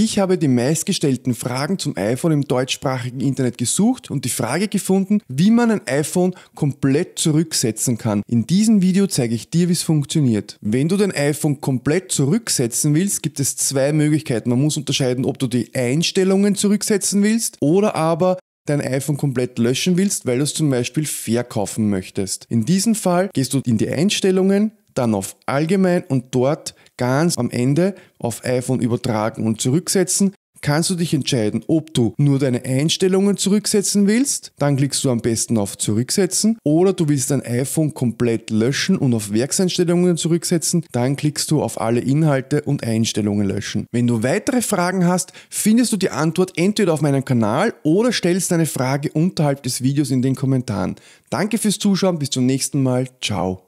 Ich habe die meistgestellten Fragen zum iPhone im deutschsprachigen Internet gesucht und die Frage gefunden, wie man ein iPhone komplett zurücksetzen kann. In diesem Video zeige ich dir, wie es funktioniert. Wenn du dein iPhone komplett zurücksetzen willst, gibt es zwei Möglichkeiten. Man muss unterscheiden, ob du die Einstellungen zurücksetzen willst oder aber dein iPhone komplett löschen willst, weil du es zum Beispiel verkaufen möchtest. In diesem Fall gehst du in die Einstellungen, dann auf Allgemein und dort ganz am Ende auf iPhone übertragen und zurücksetzen kannst du dich entscheiden, ob du nur deine Einstellungen zurücksetzen willst, dann klickst du am besten auf Zurücksetzen, oder du willst dein iPhone komplett löschen und auf Werkseinstellungen zurücksetzen, dann klickst du auf alle Inhalte und Einstellungen löschen. Wenn du weitere Fragen hast, findest du die Antwort entweder auf meinem Kanal oder stellst deine Frage unterhalb des Videos in den Kommentaren. Danke fürs Zuschauen, bis zum nächsten Mal, ciao.